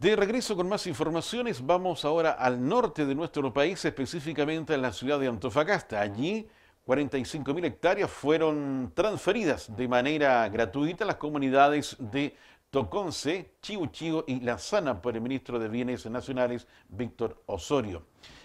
De regreso con más informaciones, vamos ahora al norte de nuestro país, específicamente a la ciudad de Antofagasta. Allí 45.000 hectáreas fueron transferidas de manera gratuita a las comunidades de Toconce, Chiuchío y La Sana por el ministro de Bienes Nacionales, Víctor Osorio.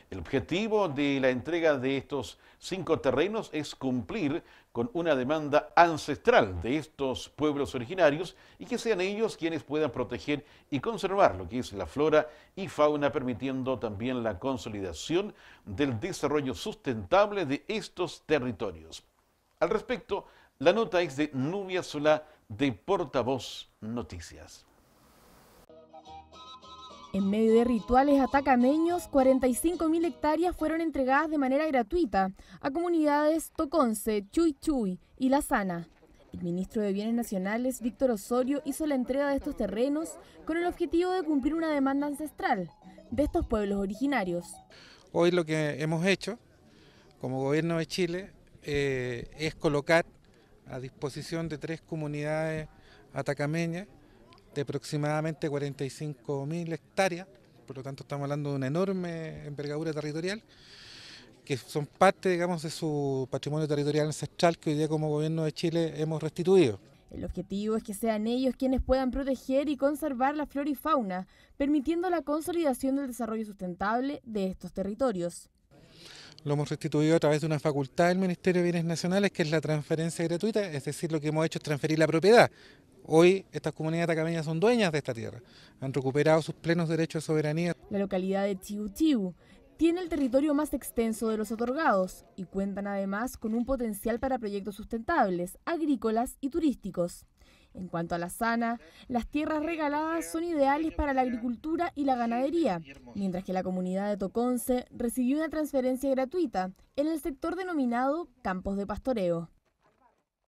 El objetivo de la entrega de estos cinco terrenos es cumplir con una demanda ancestral de estos pueblos originarios y que sean ellos quienes puedan proteger y conservar lo que es la flora y fauna, permitiendo también la consolidación del desarrollo sustentable de estos territorios. Al respecto, la nota es de Nubia Solá de Portavoz Noticias. En medio de rituales atacameños, 45.000 hectáreas fueron entregadas de manera gratuita a comunidades Toconce, Chuy Chuy y La Sana. El ministro de Bienes Nacionales, Víctor Osorio, hizo la entrega de estos terrenos con el objetivo de cumplir una demanda ancestral de estos pueblos originarios. Hoy lo que hemos hecho como gobierno de Chile eh, es colocar a disposición de tres comunidades atacameñas de aproximadamente 45.000 hectáreas, por lo tanto estamos hablando de una enorme envergadura territorial, que son parte, digamos, de su patrimonio territorial ancestral que hoy día como gobierno de Chile hemos restituido. El objetivo es que sean ellos quienes puedan proteger y conservar la flora y fauna, permitiendo la consolidación del desarrollo sustentable de estos territorios lo hemos restituido a través de una facultad del Ministerio de Bienes Nacionales, que es la transferencia gratuita, es decir, lo que hemos hecho es transferir la propiedad. Hoy estas comunidades atacameñas son dueñas de esta tierra, han recuperado sus plenos derechos de soberanía. La localidad de Chiu tiene el territorio más extenso de los otorgados y cuentan además con un potencial para proyectos sustentables, agrícolas y turísticos. En cuanto a la sana, las tierras regaladas son ideales para la agricultura y la ganadería, mientras que la comunidad de Toconce recibió una transferencia gratuita en el sector denominado Campos de Pastoreo.